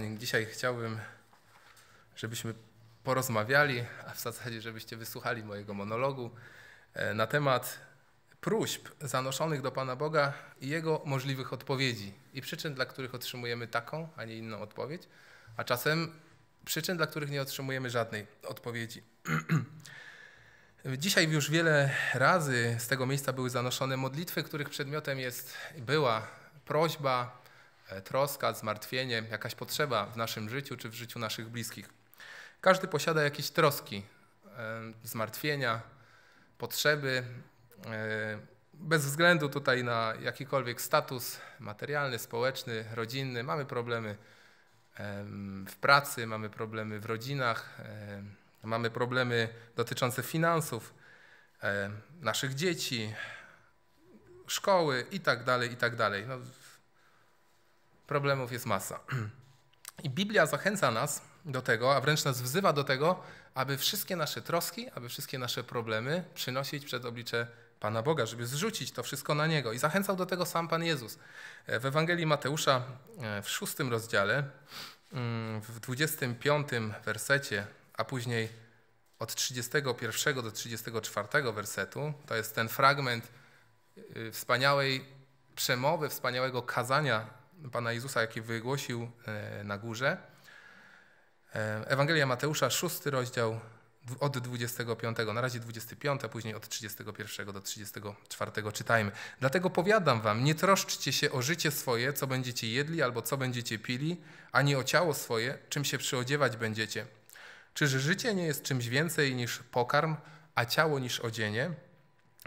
kochani, dzisiaj chciałbym, żebyśmy porozmawiali, a w zasadzie, żebyście wysłuchali mojego monologu e, na temat próśb zanoszonych do Pana Boga i Jego możliwych odpowiedzi i przyczyn, dla których otrzymujemy taką, a nie inną odpowiedź, a czasem przyczyn, dla których nie otrzymujemy żadnej odpowiedzi. Dzisiaj już wiele razy z tego miejsca były zanoszone modlitwy, których przedmiotem jest była prośba E, troska, zmartwienie, jakaś potrzeba w naszym życiu czy w życiu naszych bliskich. Każdy posiada jakieś troski, e, zmartwienia, potrzeby, e, bez względu tutaj na jakikolwiek status materialny, społeczny, rodzinny, mamy problemy w pracy, mamy problemy w rodzinach, mamy problemy dotyczące finansów, naszych dzieci, szkoły i tak dalej, i tak dalej. No, problemów jest masa. I Biblia zachęca nas do tego, a wręcz nas wzywa do tego, aby wszystkie nasze troski, aby wszystkie nasze problemy przynosić przed oblicze Pana Boga, żeby zrzucić to wszystko na Niego. I zachęcał do tego sam Pan Jezus. E, w Ewangelii Mateusza e, w szóstym rozdziale, mm, w 25 wersecie, a później od 31 do 34 wersetu, to jest ten fragment e, wspaniałej przemowy, wspaniałego kazania Pana Jezusa, jaki wygłosił e, na górze. E, Ewangelia Mateusza, szósty rozdział od 25, na razie 25, a później od 31 do 34 czytajmy. Dlatego powiadam wam, nie troszczcie się o życie swoje, co będziecie jedli albo co będziecie pili, ani o ciało swoje, czym się przyodziewać będziecie. Czyż życie nie jest czymś więcej niż pokarm, a ciało niż odzienie?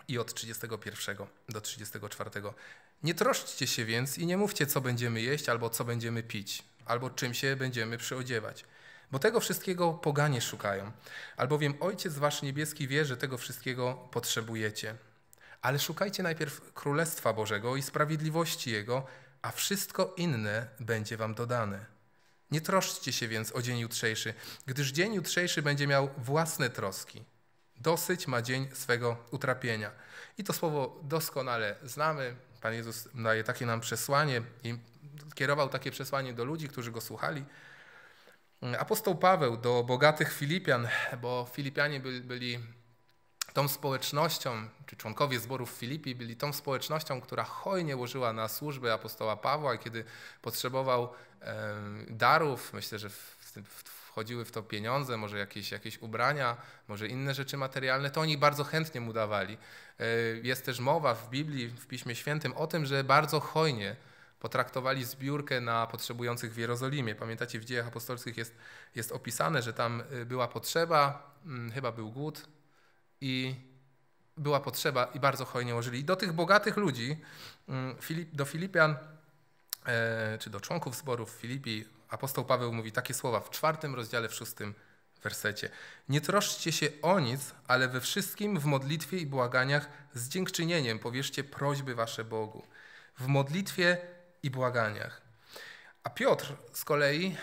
I od 31 do 34. Nie troszczcie się więc i nie mówcie, co będziemy jeść, albo co będziemy pić, albo czym się będziemy przyodziewać. Bo tego wszystkiego poganie szukają, albowiem Ojciec Wasz Niebieski wie, że tego wszystkiego potrzebujecie. Ale szukajcie najpierw Królestwa Bożego i sprawiedliwości Jego, a wszystko inne będzie Wam dodane. Nie troszczcie się więc o dzień jutrzejszy, gdyż dzień jutrzejszy będzie miał własne troski. Dosyć ma dzień swego utrapienia. I to słowo doskonale znamy, Pan Jezus daje takie nam przesłanie i kierował takie przesłanie do ludzi, którzy go słuchali. Apostoł Paweł do bogatych Filipian, bo Filipianie byli, byli tą społecznością, czy członkowie zborów Filipi byli tą społecznością, która hojnie łożyła na służbę apostoła Pawła, kiedy potrzebował darów, myślę, że w, w, wchodziły w to pieniądze, może jakieś, jakieś ubrania, może inne rzeczy materialne, to oni bardzo chętnie mu dawali. E, jest też mowa w Biblii, w Piśmie Świętym o tym, że bardzo hojnie potraktowali zbiórkę na potrzebujących w Jerozolimie. Pamiętacie, w dziejach apostolskich jest, jest opisane, że tam e, była potrzeba, mm, chyba był głód i była potrzeba i bardzo hojnie łożyli. I do tych bogatych ludzi, mm, do Filipian, e, czy do członków zborów Filipi apostoł Paweł mówi takie słowa w czwartym rozdziale, w szóstym wersecie. Nie troszczcie się o nic, ale we wszystkim w modlitwie i błaganiach z dziękczynieniem powierzcie prośby wasze Bogu. W modlitwie i błaganiach. A Piotr z kolei,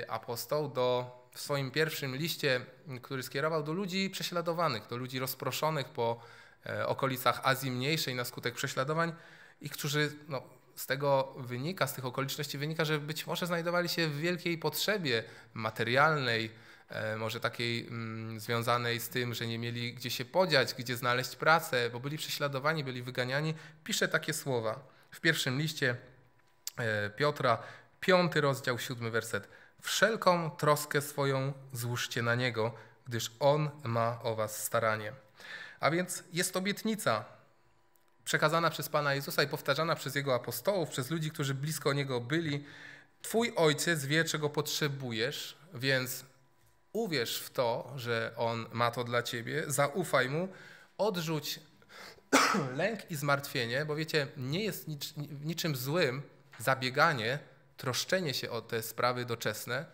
y, apostoł, do, w swoim pierwszym liście, który skierował do ludzi prześladowanych, do ludzi rozproszonych po e, okolicach Azji Mniejszej na skutek prześladowań i którzy no, z tego wynika, z tych okoliczności wynika, że być może znajdowali się w wielkiej potrzebie materialnej, e, może takiej mm, związanej z tym, że nie mieli gdzie się podziać, gdzie znaleźć pracę, bo byli prześladowani, byli wyganiani. Pisze takie słowa w pierwszym liście e, Piotra, piąty rozdział, siódmy werset. Wszelką troskę swoją złóżcie na Niego, gdyż On ma o was staranie. A więc jest obietnica, przekazana przez Pana Jezusa i powtarzana przez Jego apostołów, przez ludzi, którzy blisko Niego byli. Twój Ojciec wie, czego potrzebujesz, więc uwierz w to, że On ma to dla Ciebie, zaufaj Mu, odrzuć lęk i zmartwienie, bo wiecie, nie jest niczym złym zabieganie, troszczenie się o te sprawy doczesne,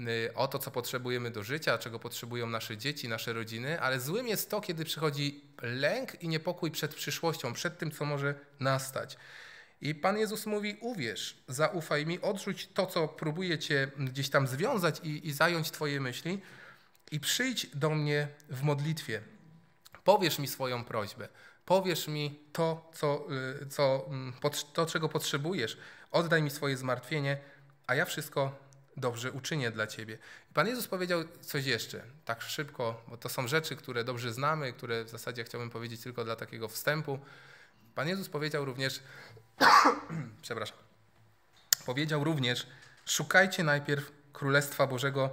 Y, o to, co potrzebujemy do życia, czego potrzebują nasze dzieci, nasze rodziny, ale złym jest to, kiedy przychodzi lęk i niepokój przed przyszłością, przed tym, co może nastać. I Pan Jezus mówi: Uwierz, zaufaj mi, odrzuć to, co próbuje cię gdzieś tam związać i, i zająć Twoje myśli, i przyjdź do mnie w modlitwie. Powiesz mi swoją prośbę, powiesz mi to, co, y, co, mm, to czego potrzebujesz, oddaj mi swoje zmartwienie, a ja wszystko dobrze uczynię dla Ciebie. Pan Jezus powiedział coś jeszcze, tak szybko, bo to są rzeczy, które dobrze znamy, które w zasadzie chciałbym powiedzieć tylko dla takiego wstępu. Pan Jezus powiedział również, przepraszam, powiedział również, szukajcie najpierw Królestwa Bożego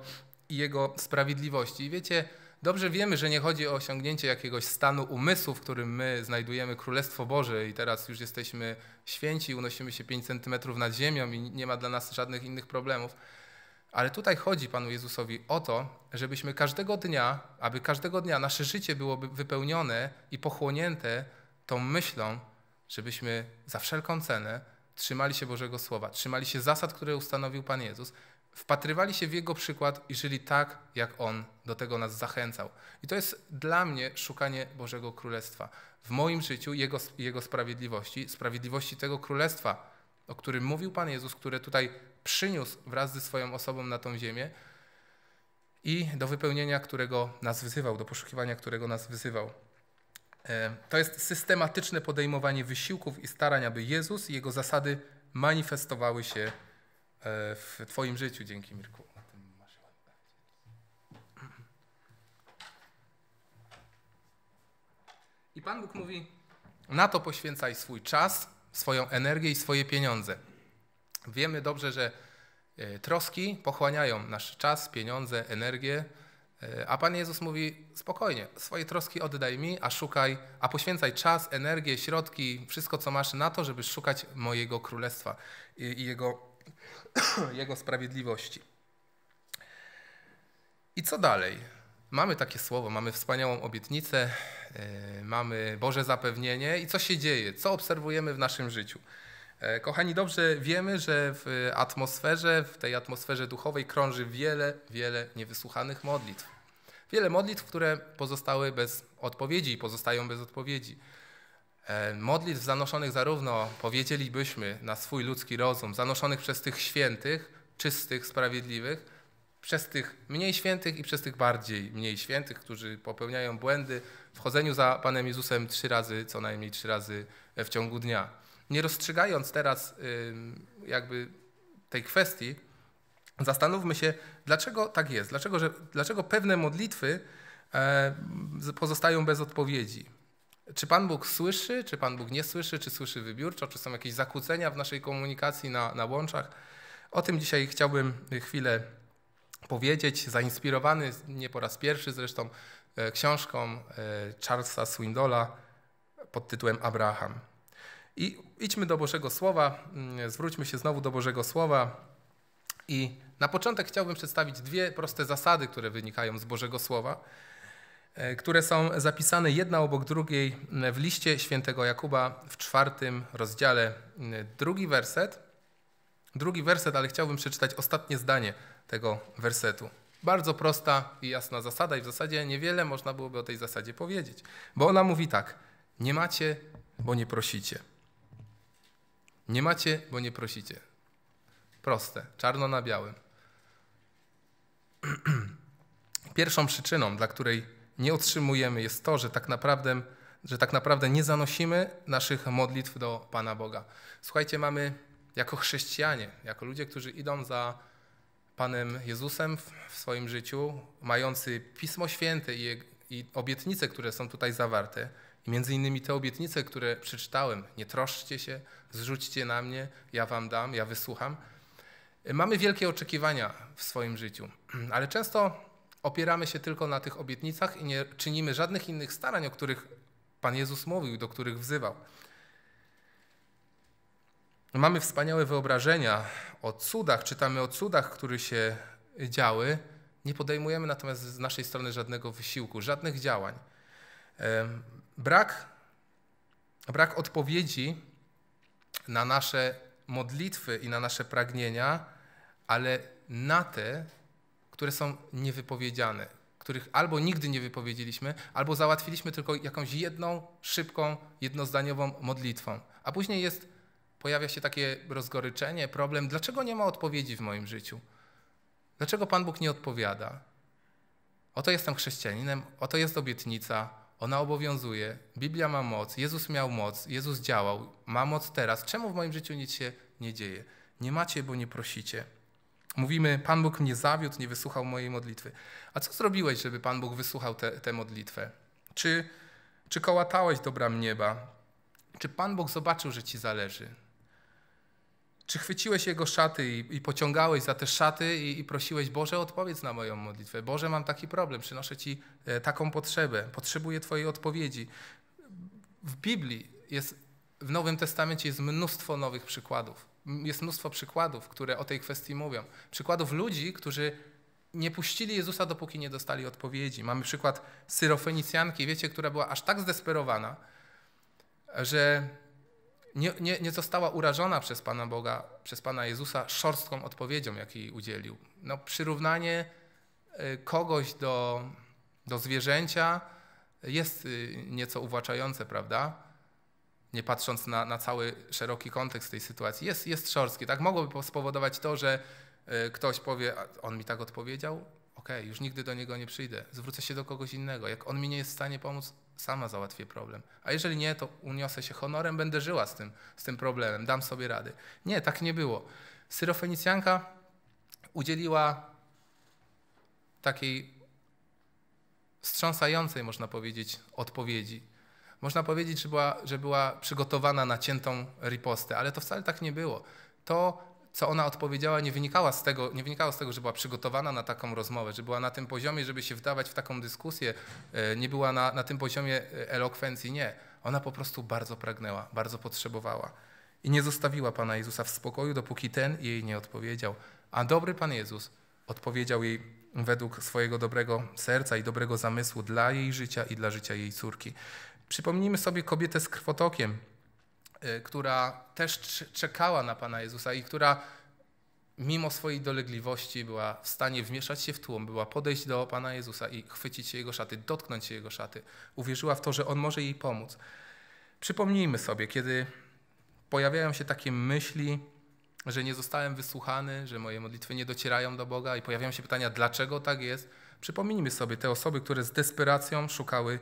i Jego sprawiedliwości. I wiecie, dobrze wiemy, że nie chodzi o osiągnięcie jakiegoś stanu umysłu, w którym my znajdujemy Królestwo Boże i teraz już jesteśmy święci, unosimy się 5 centymetrów nad ziemią i nie ma dla nas żadnych innych problemów ale tutaj chodzi Panu Jezusowi o to, żebyśmy każdego dnia, aby każdego dnia nasze życie było wypełnione i pochłonięte tą myślą, żebyśmy za wszelką cenę trzymali się Bożego Słowa, trzymali się zasad, które ustanowił Pan Jezus, wpatrywali się w Jego przykład i żyli tak, jak On do tego nas zachęcał. I to jest dla mnie szukanie Bożego Królestwa. W moim życiu Jego, jego sprawiedliwości, sprawiedliwości tego Królestwa, o którym mówił Pan Jezus, które tutaj przyniósł wraz ze swoją osobą na tą ziemię i do wypełnienia, którego nas wyzywał, do poszukiwania, którego nas wyzywał. E, to jest systematyczne podejmowanie wysiłków i starań, aby Jezus i Jego zasady manifestowały się e, w Twoim życiu. Dzięki, Mirku. I Pan Bóg mówi: Na to poświęcaj swój czas, swoją energię i swoje pieniądze. Wiemy dobrze, że e, troski pochłaniają nasz czas, pieniądze, energię, e, a Pan Jezus mówi spokojnie, swoje troski oddaj mi, a szukaj, a poświęcaj czas, energię, środki, wszystko co masz na to, żeby szukać mojego królestwa i, jego, jego sprawiedliwości. I co dalej? Mamy takie słowo, mamy wspaniałą obietnicę, e, mamy Boże zapewnienie i co się dzieje, co obserwujemy w naszym życiu. E, kochani, dobrze wiemy, że w atmosferze, w tej atmosferze duchowej krąży wiele, wiele niewysłuchanych modlitw. Wiele modlitw, które pozostały bez odpowiedzi i pozostają bez odpowiedzi. E, modlitw zanoszonych zarówno, powiedzielibyśmy, na swój ludzki rozum, zanoszonych przez tych świętych, czystych, sprawiedliwych, przez tych mniej świętych i przez tych bardziej mniej świętych, którzy popełniają błędy w chodzeniu za Panem Jezusem trzy razy, co najmniej trzy razy w ciągu dnia. Nie rozstrzygając teraz jakby tej kwestii, zastanówmy się, dlaczego tak jest, dlaczego, że, dlaczego pewne modlitwy e, pozostają bez odpowiedzi. Czy Pan Bóg słyszy, czy Pan Bóg nie słyszy, czy słyszy wybiórczo, czy są jakieś zakłócenia w naszej komunikacji na, na łączach? O tym dzisiaj chciałbym chwilę powiedzieć, zainspirowany nie po raz pierwszy zresztą e, książką e, Charlesa Swindola pod tytułem Abraham. I idźmy do Bożego Słowa, mm, zwróćmy się znowu do Bożego Słowa i na początek chciałbym przedstawić dwie proste zasady, które wynikają z Bożego Słowa, e, które są zapisane jedna obok drugiej mm, w liście świętego Jakuba w czwartym rozdziale. Mm, drugi werset, drugi werset, ale chciałbym przeczytać ostatnie zdanie tego wersetu. Bardzo prosta i jasna zasada, i w zasadzie niewiele można byłoby o tej zasadzie powiedzieć, bo ona mówi tak: nie macie, bo nie prosicie. Nie macie, bo nie prosicie. Proste, czarno na białym. Pierwszą przyczyną, dla której nie otrzymujemy, jest to, że tak naprawdę, że tak naprawdę nie zanosimy naszych modlitw do Pana Boga. Słuchajcie, mamy jako chrześcijanie, jako ludzie, którzy idą za Panem Jezusem w swoim życiu, mający Pismo Święte i, i obietnice, które są tutaj zawarte, i między innymi te obietnice, które przeczytałem, nie troszczcie się, zrzućcie na mnie, ja wam dam, ja wysłucham. Mamy wielkie oczekiwania w swoim życiu, ale często opieramy się tylko na tych obietnicach i nie czynimy żadnych innych starań, o których Pan Jezus mówił, do których wzywał. Mamy wspaniałe wyobrażenia o cudach, czytamy o cudach, które się działy, nie podejmujemy natomiast z naszej strony żadnego wysiłku, żadnych działań. Brak, brak odpowiedzi na nasze modlitwy i na nasze pragnienia, ale na te, które są niewypowiedziane, których albo nigdy nie wypowiedzieliśmy, albo załatwiliśmy tylko jakąś jedną, szybką, jednozdaniową modlitwą. A później jest pojawia się takie rozgoryczenie, problem, dlaczego nie ma odpowiedzi w moim życiu? Dlaczego Pan Bóg nie odpowiada? Oto jestem chrześcijaninem, oto jest obietnica, ona obowiązuje, Biblia ma moc, Jezus miał moc, Jezus działał, ma moc teraz. Czemu w moim życiu nic się nie dzieje? Nie macie, bo nie prosicie. Mówimy, Pan Bóg mnie zawiódł, nie wysłuchał mojej modlitwy. A co zrobiłeś, żeby Pan Bóg wysłuchał tę modlitwę? Czy, czy kołatałeś dobra nieba? Czy Pan Bóg zobaczył, że ci zależy? Czy chwyciłeś jego szaty i, i pociągałeś za te szaty i, i, prosiłeś, Boże, odpowiedz na moją modlitwę. Boże, mam taki problem, przynoszę Ci e, taką potrzebę, potrzebuję Twojej odpowiedzi. W Biblii jest, w Nowym Testamencie jest mnóstwo nowych przykładów. Jest mnóstwo przykładów, które o tej kwestii mówią. Przykładów ludzi, którzy nie puścili Jezusa, dopóki nie dostali odpowiedzi. Mamy przykład Syrofenicjanki, wiecie, która była aż tak zdesperowana, że nie, nie, nie została urażona przez Pana Boga, przez Pana Jezusa szorstką odpowiedzią, jakiej udzielił. No, przyrównanie y, kogoś do, do zwierzęcia jest y, nieco uwłaczające, prawda? Nie patrząc na, na cały szeroki kontekst tej sytuacji, jest, jest szorstkie. Tak mogłoby spowodować to, że y, ktoś powie, on mi tak odpowiedział, okej, okay, już nigdy do niego nie przyjdę, zwrócę się do kogoś innego. Jak on mi nie jest w stanie pomóc, sama załatwię problem. A jeżeli nie, to uniosę się honorem, będę żyła z tym, z tym problemem, dam sobie rady. Nie, tak nie było. Syrofenicjanka udzieliła takiej wstrząsającej, można powiedzieć, odpowiedzi. Można powiedzieć, że była, że była przygotowana na ciętą ripostę, ale to wcale tak nie było. To co ona odpowiedziała, nie wynikało, z tego, nie wynikało z tego, że była przygotowana na taką rozmowę, że była na tym poziomie, żeby się wdawać w taką dyskusję, e, nie była na, na tym poziomie e, elokwencji. Nie. Ona po prostu bardzo pragnęła, bardzo potrzebowała. I nie zostawiła Pana Jezusa w spokoju, dopóki ten jej nie odpowiedział. A dobry Pan Jezus odpowiedział jej według swojego dobrego serca i dobrego zamysłu dla jej życia i dla życia jej córki. Przypomnijmy sobie kobietę z krwotokiem, Y, która też czekała na Pana Jezusa i która mimo swojej dolegliwości była w stanie wmieszać się w tłum, była podejść do Pana Jezusa i chwycić się Jego szaty, dotknąć się Jego szaty. Uwierzyła w to, że On może jej pomóc. Przypomnijmy sobie, kiedy pojawiają się takie myśli, że nie zostałem wysłuchany, że moje modlitwy nie docierają do Boga i pojawiają się pytania, dlaczego tak jest. Przypomnijmy sobie te osoby, które z desperacją szukały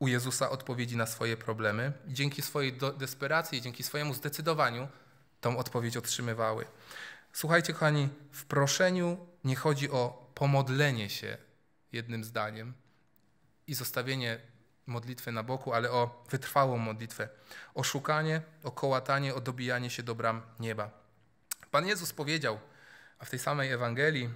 u Jezusa odpowiedzi na swoje problemy. Dzięki swojej desperacji, dzięki swojemu zdecydowaniu tą odpowiedź otrzymywały. Słuchajcie, kochani, w proszeniu nie chodzi o pomodlenie się jednym zdaniem i zostawienie modlitwy na boku, ale o wytrwałą modlitwę, o szukanie, o kołatanie, o dobijanie się do bram nieba. Pan Jezus powiedział, a w tej samej Ewangelii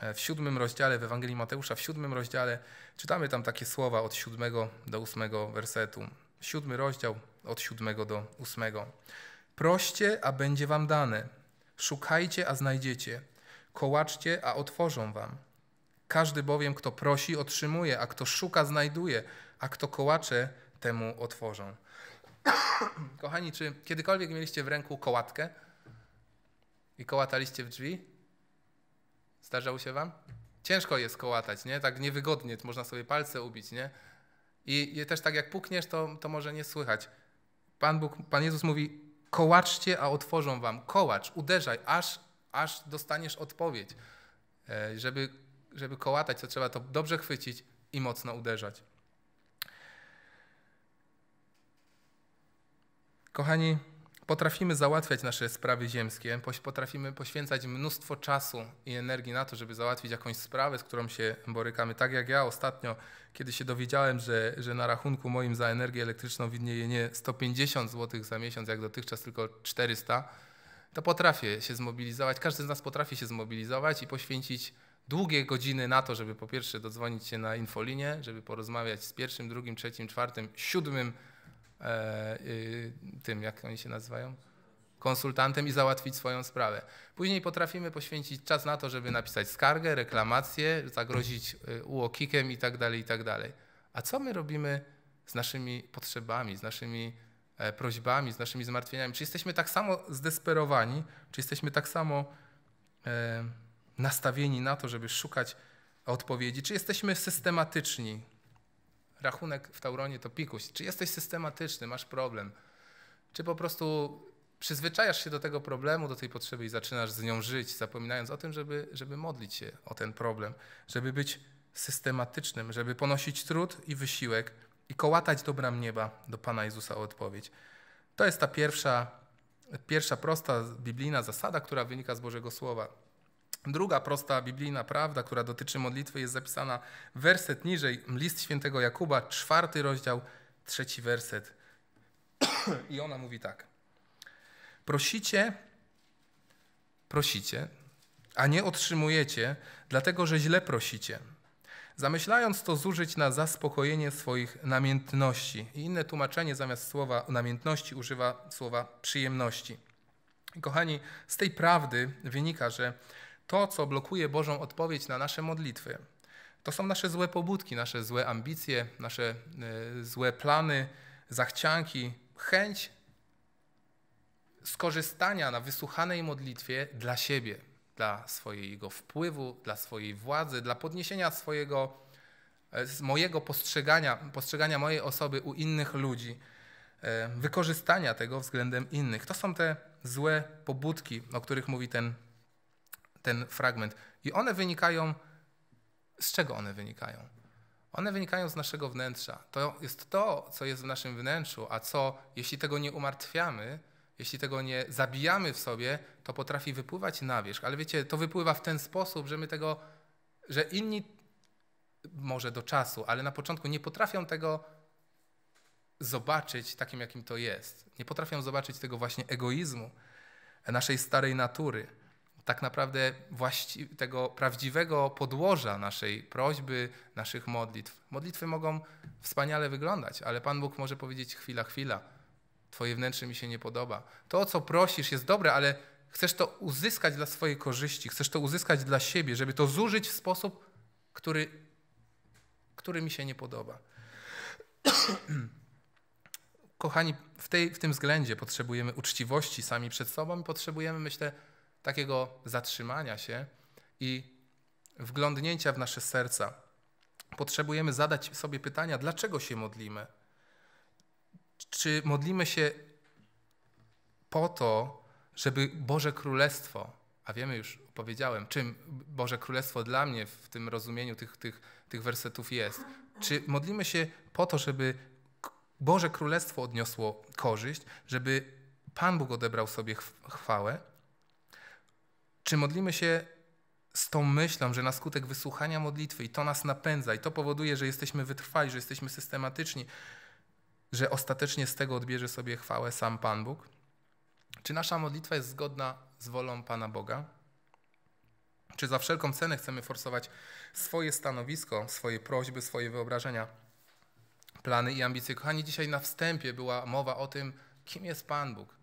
E, w siódmym rozdziale, w Ewangelii Mateusza, w siódmym rozdziale, czytamy tam takie słowa od siódmego do ósmego wersetu. Siódmy rozdział, od siódmego do ósmego. Proście, a będzie wam dane. Szukajcie, a znajdziecie. Kołaczcie, a otworzą wam. Każdy bowiem, kto prosi, otrzymuje, a kto szuka, znajduje, a kto kołacze, temu otworzą. Kochani, czy kiedykolwiek mieliście w ręku kołatkę i kołataliście w drzwi? Zdarzało się wam? Ciężko jest kołatać, nie? Tak niewygodnie, można sobie palce ubić, nie? I, i też tak jak pukniesz, to, to może nie słychać. Pan, Bóg, Pan Jezus mówi, kołaczcie, a otworzą wam. Kołacz, uderzaj, aż, aż dostaniesz odpowiedź. E, żeby, żeby kołatać, to trzeba to dobrze chwycić i mocno uderzać. Kochani, Potrafimy załatwiać nasze sprawy ziemskie, potrafimy poświęcać mnóstwo czasu i energii na to, żeby załatwić jakąś sprawę, z którą się borykamy. Tak jak ja ostatnio, kiedy się dowiedziałem, że, że na rachunku moim za energię elektryczną widnieje nie 150 zł za miesiąc, jak dotychczas, tylko 400, to potrafię się zmobilizować. Każdy z nas potrafi się zmobilizować i poświęcić długie godziny na to, żeby po pierwsze dodzwonić się na infolinię, żeby porozmawiać z pierwszym, drugim, trzecim, czwartym, siódmym E, y, tym, jak oni się nazywają, konsultantem i załatwić swoją sprawę. Później potrafimy poświęcić czas na to, żeby napisać skargę, reklamację, zagrozić y, UOKikiem i tak dalej, i tak dalej. A co my robimy z naszymi potrzebami, z naszymi e, prośbami, z naszymi zmartwieniami? Czy jesteśmy tak samo zdesperowani, czy jesteśmy tak samo e, nastawieni na to, żeby szukać odpowiedzi? Czy jesteśmy systematyczni rachunek w Tauronie to pikuś. Czy jesteś systematyczny, masz problem? Czy po prostu przyzwyczajasz się do tego problemu, do tej potrzeby i zaczynasz z nią żyć, zapominając o tym, żeby, żeby modlić się o ten problem, żeby być systematycznym, żeby ponosić trud i wysiłek i kołatać do bram nieba, do Pana Jezusa o odpowiedź. To jest ta pierwsza, pierwsza prosta biblijna zasada, która wynika z Bożego Słowa. Druga prosta biblijna prawda, która dotyczy modlitwy, jest zapisana werset niżej, list świętego Jakuba, czwarty rozdział, trzeci werset. I ona mówi tak. Prosicie, prosicie, a nie otrzymujecie, dlatego że źle prosicie. Zamyślając to zużyć na zaspokojenie swoich namiętności. I inne tłumaczenie zamiast słowa namiętności używa słowa przyjemności. Kochani, z tej prawdy wynika, że to, co blokuje Bożą odpowiedź na nasze modlitwy, to są nasze złe pobudki, nasze złe ambicje, nasze e, złe plany, zachcianki, chęć skorzystania na wysłuchanej modlitwie dla siebie, dla swojego wpływu, dla swojej władzy, dla podniesienia swojego, e, mojego postrzegania, postrzegania mojej osoby u innych ludzi, e, wykorzystania tego względem innych. To są te złe pobudki, o których mówi ten ten fragment. I one wynikają, z czego one wynikają? One wynikają z naszego wnętrza. To jest to, co jest w naszym wnętrzu, a co, jeśli tego nie umartwiamy, jeśli tego nie zabijamy w sobie, to potrafi wypływać na wierzch. Ale wiecie, to wypływa w ten sposób, że my tego, że inni może do czasu, ale na początku nie potrafią tego zobaczyć takim, jakim to jest. Nie potrafią zobaczyć tego właśnie egoizmu naszej starej natury tak naprawdę tego prawdziwego podłoża naszej prośby, naszych modlitw. Modlitwy mogą wspaniale wyglądać, ale Pan Bóg może powiedzieć: chwila, chwila, Twoje wnętrze mi się nie podoba. To, o co prosisz, jest dobre, ale chcesz to uzyskać dla swojej korzyści, chcesz to uzyskać dla siebie, żeby to zużyć w sposób, który, który mi się nie podoba. Kochani, w, tej, w tym względzie potrzebujemy uczciwości sami przed sobą i potrzebujemy, myślę, takiego zatrzymania się i wglądnięcia w nasze serca. Potrzebujemy zadać sobie pytania, dlaczego się modlimy? Czy modlimy się po to, żeby Boże Królestwo, a wiemy już, powiedziałem, czym Boże Królestwo dla mnie w tym rozumieniu tych, tych, tych wersetów jest? Czy modlimy się po to, żeby Boże Królestwo odniosło korzyść, żeby Pan Bóg odebrał sobie chwałę? Czy modlimy się z tą myślą, że na skutek wysłuchania modlitwy i to nas napędza i to powoduje, że jesteśmy wytrwali, że jesteśmy systematyczni, że ostatecznie z tego odbierze sobie chwałę sam Pan Bóg? Czy nasza modlitwa jest zgodna z wolą Pana Boga? Czy za wszelką cenę chcemy forsować swoje stanowisko, swoje prośby, swoje wyobrażenia, plany i ambicje? Kochani, dzisiaj na wstępie była mowa o tym, kim jest Pan Bóg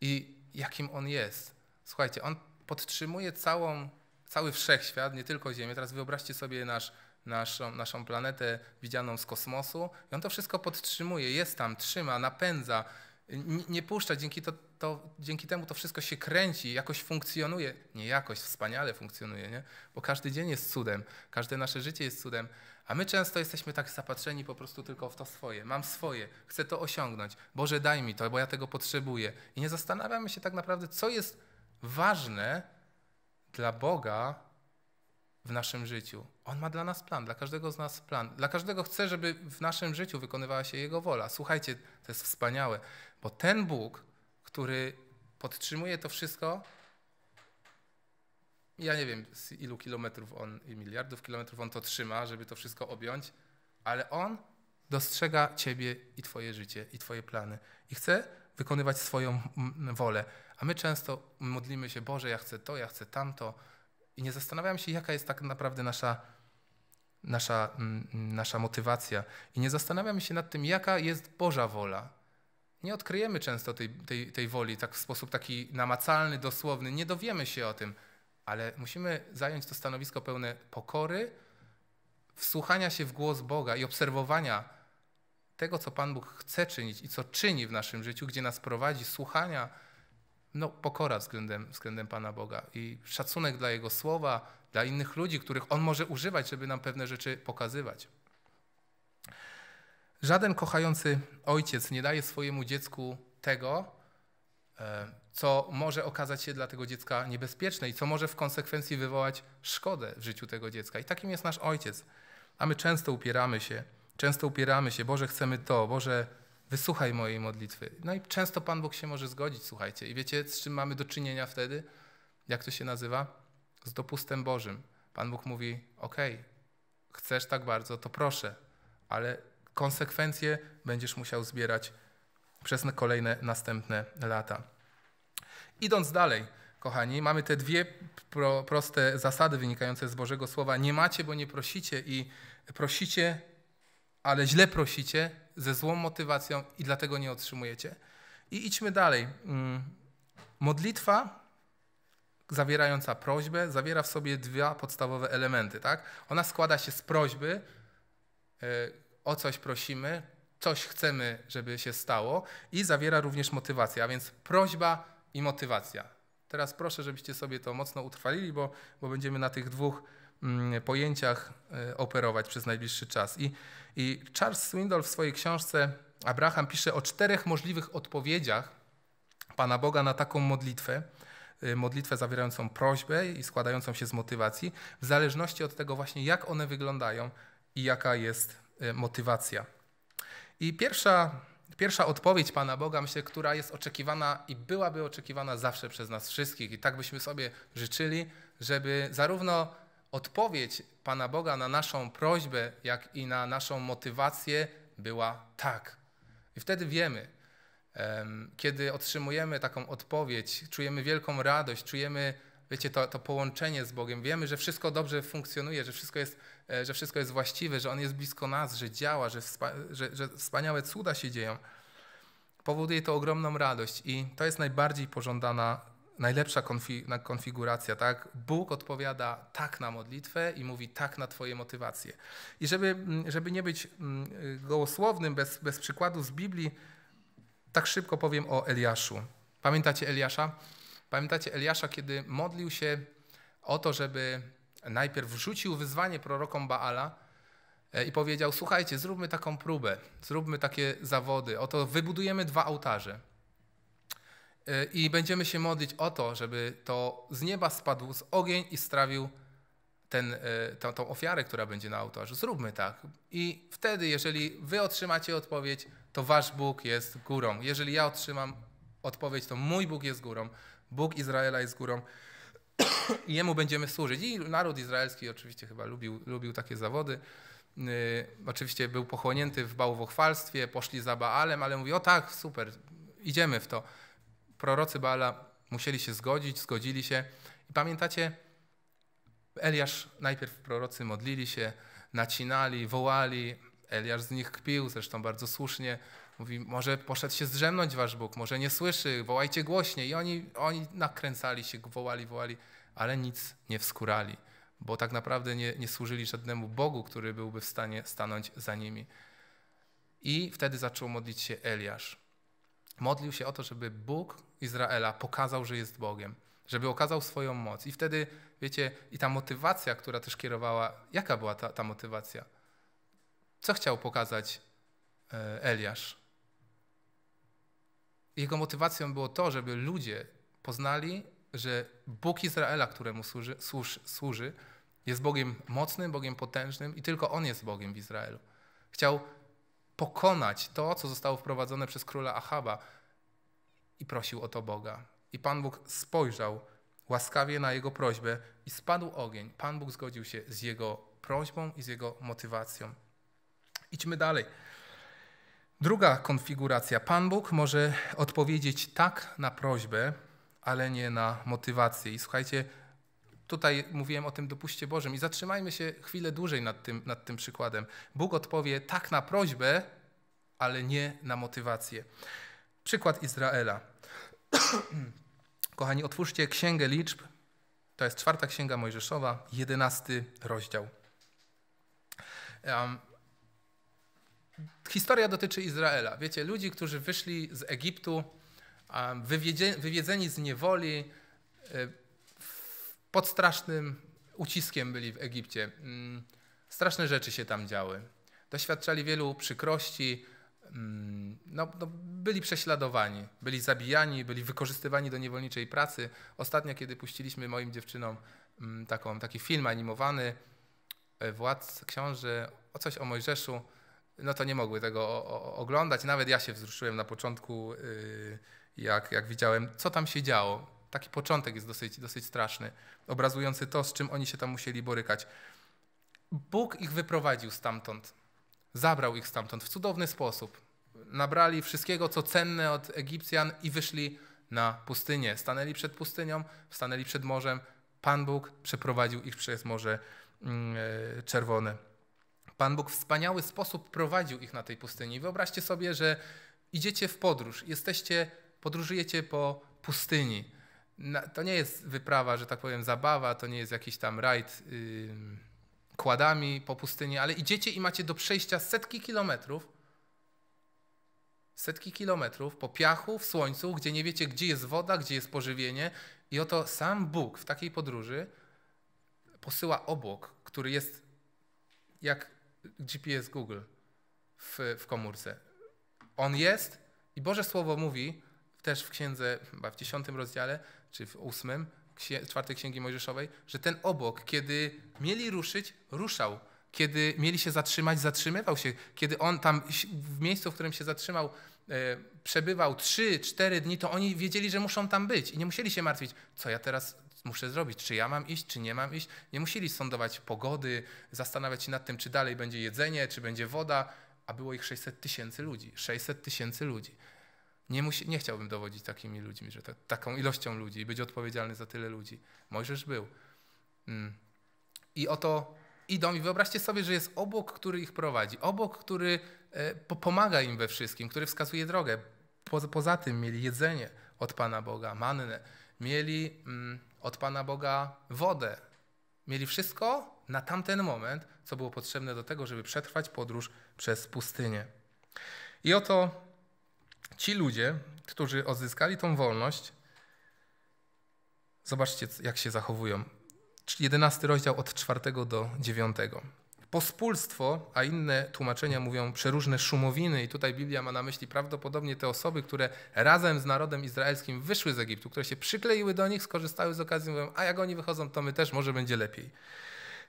i jakim On jest. Słuchajcie, On podtrzymuje całą, cały wszechświat, nie tylko Ziemię. Teraz wyobraźcie sobie nasz, naszą, naszą planetę widzianą z kosmosu i on to wszystko podtrzymuje, jest tam, trzyma, napędza, nie, nie puszcza, dzięki, to, to, dzięki temu to wszystko się kręci, jakoś funkcjonuje. Nie jakoś, wspaniale funkcjonuje, nie? bo każdy dzień jest cudem, każde nasze życie jest cudem, a my często jesteśmy tak zapatrzeni po prostu tylko w to swoje. Mam swoje, chcę to osiągnąć. Boże, daj mi to, bo ja tego potrzebuję. I nie zastanawiamy się tak naprawdę, co jest ważne dla Boga w naszym życiu. On ma dla nas plan, dla każdego z nas plan. Dla każdego chce, żeby w naszym życiu wykonywała się Jego wola. Słuchajcie, to jest wspaniałe, bo ten Bóg, który podtrzymuje to wszystko, ja nie wiem z ilu kilometrów on, i miliardów kilometrów on to trzyma, żeby to wszystko objąć, ale on dostrzega Ciebie i Twoje życie, i Twoje plany. I chce wykonywać swoją wolę. A my często modlimy się, Boże, ja chcę to, ja chcę tamto i nie zastanawiamy się, jaka jest tak naprawdę nasza, nasza, mm, mm, nasza motywacja i nie zastanawiamy się nad tym, jaka jest Boża wola. Nie odkryjemy często tej, tej, tej woli tak w sposób taki namacalny, dosłowny, nie dowiemy się o tym, ale musimy zająć to stanowisko pełne pokory, wsłuchania się w głos Boga i obserwowania tego, co Pan Bóg chce czynić i co czyni w naszym życiu, gdzie nas prowadzi, słuchania no, pokora względem, względem Pana Boga i szacunek dla Jego słowa, dla innych ludzi, których On może używać, żeby nam pewne rzeczy pokazywać. Żaden kochający ojciec nie daje swojemu dziecku tego, e, co może okazać się dla tego dziecka niebezpieczne i co może w konsekwencji wywołać szkodę w życiu tego dziecka. I takim jest nasz ojciec. A my często upieramy się, często upieramy się, Boże, chcemy to, Boże, wysłuchaj mojej modlitwy. No i często Pan Bóg się może zgodzić, słuchajcie. I wiecie, z czym mamy do czynienia wtedy? Jak to się nazywa? Z dopustem Bożym. Pan Bóg mówi: "Okej, okay, chcesz tak bardzo, to proszę, ale konsekwencje będziesz musiał zbierać przez kolejne następne lata. Idąc dalej, kochani, mamy te dwie pro, proste zasady wynikające z Bożego Słowa. Nie macie, bo nie prosicie i prosicie, ale źle prosicie, ze złą motywacją i dlatego nie otrzymujecie. I idźmy dalej. Mm, modlitwa zawierająca prośbę zawiera w sobie dwa podstawowe elementy. Tak? Ona składa się z prośby, e, o coś prosimy, coś chcemy, żeby się stało i zawiera również motywację, a więc prośba i motywacja. Teraz proszę, żebyście sobie to mocno utrwalili, bo, bo będziemy na tych dwóch Mm, pojęciach e, operować przez najbliższy czas. I, i Charles Swindoll w swojej książce Abraham pisze o czterech możliwych odpowiedziach Pana Boga na taką modlitwę, e, modlitwę zawierającą prośbę i składającą się z motywacji, w zależności od tego właśnie, jak one wyglądają i jaka jest e, motywacja. I pierwsza, pierwsza odpowiedź Pana Boga, myślę, która jest oczekiwana i byłaby oczekiwana zawsze przez nas wszystkich, i tak byśmy sobie życzyli, żeby zarówno Odpowiedź Pana Boga na naszą prośbę, jak i na naszą motywację była tak. I wtedy wiemy, kiedy otrzymujemy taką odpowiedź, czujemy wielką radość, czujemy, wiecie, to, to połączenie z Bogiem, wiemy, że wszystko dobrze funkcjonuje, że wszystko jest, e, że wszystko jest właściwe, że On jest blisko nas, że działa, że, wspa że, że wspaniałe cuda się dzieją. Powoduje to ogromną radość i to jest najbardziej pożądana najlepsza konfiguracja, tak? Bóg odpowiada tak na modlitwę i mówi tak na Twoje motywacje. I żeby, mm, żeby nie być mm, y, gołosłownym, bez, bez przykładu z Biblii, tak szybko powiem o Eliaszu. Pamiętacie Eliasza? Pamiętacie Eliasza, kiedy modlił się o to, żeby najpierw wrzucił wyzwanie prorokom Baala e, i powiedział: Słuchajcie, zróbmy taką próbę, zróbmy takie zawody, oto wybudujemy dwa ołtarze. I będziemy się modlić o to, żeby to z nieba spadł z ogień i strawił ten, e, tą, tą ofiarę, która będzie na ołtarzu. Zróbmy tak. I wtedy, jeżeli wy otrzymacie odpowiedź, to wasz Bóg jest górą. Jeżeli ja otrzymam odpowiedź, to mój Bóg jest górą. Bóg Izraela jest górą. I jemu będziemy służyć. I naród izraelski oczywiście chyba lubił, lubił takie zawody. Yy, oczywiście był pochłonięty w bałwochwalstwie, poszli za Baalem, ale mówi, o tak, super, idziemy w to prorocy Baala musieli się zgodzić, zgodzili się. I pamiętacie, Eliasz, najpierw prorocy modlili się, nacinali, wołali. Eliasz z nich kpił, zresztą bardzo słusznie. Mówi, może poszedł się zdrzemnąć wasz Bóg, może nie słyszy, wołajcie głośniej. I oni, oni nakręcali się, wołali, wołali, ale nic nie wskurali, bo tak naprawdę nie, nie służyli żadnemu Bogu, który byłby w stanie stanąć za nimi. I wtedy zaczął modlić się Eliasz. Modlił się o to, żeby Bóg Izraela pokazał, że jest Bogiem, żeby okazał swoją moc. I wtedy, wiecie, i ta motywacja, która też kierowała, jaka była ta, ta motywacja? Co chciał pokazać e, Eliasz? Jego motywacją było to, żeby ludzie poznali, że Bóg Izraela, któremu służy, służy, służy jest Bogiem mocnym, Bogiem potężnym i tylko On jest Bogiem w Izraelu. Chciał pokonać to, co zostało wprowadzone przez króla Ahaba. I prosił o to Boga. I Pan Bóg spojrzał łaskawie na jego prośbę i spadł ogień. Pan Bóg zgodził się z jego prośbą i z jego motywacją. Idźmy dalej. Druga konfiguracja. Pan Bóg może odpowiedzieć tak na prośbę, ale nie na motywację. I słuchajcie, Tutaj mówiłem o tym dopuście Bożym i zatrzymajmy się chwilę dłużej nad tym, nad tym przykładem. Bóg odpowie tak na prośbę, ale nie na motywację. Przykład Izraela. Kochani, otwórzcie Księgę Liczb. To jest czwarta Księga Mojżeszowa, jedenasty rozdział. Um, historia dotyczy Izraela. Wiecie, ludzi, którzy wyszli z Egiptu, um, wywiedzeni z niewoli, pod strasznym uciskiem byli w Egipcie. Mm, straszne rzeczy się tam działy. Doświadczali wielu przykrości, mm, no, no, byli prześladowani, byli zabijani, byli wykorzystywani do niewolniczej pracy. Ostatnio, kiedy puściliśmy moim dziewczynom mm, taką, taki film animowany, e, władz, książę, o coś o Mojżeszu, no to nie mogły tego o, o, oglądać. Nawet ja się wzruszyłem na początku, y, jak, jak widziałem, co tam się działo taki początek jest dosyć, dosyć straszny, obrazujący to, z czym oni się tam musieli borykać. Bóg ich wyprowadził stamtąd, zabrał ich stamtąd w cudowny sposób. Nabrali wszystkiego, co cenne od Egipcjan i wyszli na pustynię. Stanęli przed pustynią, stanęli przed morzem. Pan Bóg przeprowadził ich przez Morze mm, e, Czerwone. Pan Bóg w wspaniały sposób prowadził ich na tej pustyni. Wyobraźcie sobie, że idziecie w podróż, jesteście, podróżujecie po pustyni na, to nie jest wyprawa, że tak powiem, zabawa, to nie jest jakiś tam rajd yy, kładami po pustyni, ale idziecie i macie do przejścia setki kilometrów, setki kilometrów po piachu, w słońcu, gdzie nie wiecie, gdzie jest woda, gdzie jest pożywienie. I oto sam Bóg w takiej podróży posyła obłok, który jest jak GPS Google w, w komórce. On jest i Boże Słowo mówi, też w księdze, chyba w dziesiątym rozdziale, czy w ósmym czwartej Księgi Mojżeszowej, że ten obok, kiedy mieli ruszyć, ruszał. Kiedy mieli się zatrzymać, zatrzymywał się. Kiedy on tam w miejscu, w którym się zatrzymał, e, przebywał 3-4 dni, to oni wiedzieli, że muszą tam być i nie musieli się martwić, co ja teraz muszę zrobić, czy ja mam iść, czy nie mam iść. Nie musieli sądować pogody, zastanawiać się nad tym, czy dalej będzie jedzenie, czy będzie woda, a było ich 600 tysięcy ludzi. 600 tysięcy ludzi. Nie, musi, nie chciałbym dowodzić takimi ludźmi, że ta, taką ilością ludzi i być odpowiedzialny za tyle ludzi. Mojżesz był. Mm. I oto idą i wyobraźcie sobie, że jest obok, który ich prowadzi. obok, który e, pomaga im we wszystkim, który wskazuje drogę. Po, poza tym mieli jedzenie od Pana Boga, mannę. Mieli mm, od Pana Boga wodę. Mieli wszystko na tamten moment, co było potrzebne do tego, żeby przetrwać podróż przez pustynię. I oto Ci ludzie, którzy odzyskali tą wolność, zobaczcie, jak się zachowują. 11 rozdział od 4 do 9. Pospólstwo, a inne tłumaczenia mówią przeróżne szumowiny, i tutaj Biblia ma na myśli prawdopodobnie te osoby, które razem z narodem izraelskim wyszły z Egiptu, które się przykleiły do nich, skorzystały z okazji, mówią: A jak oni wychodzą, to my też, może będzie lepiej.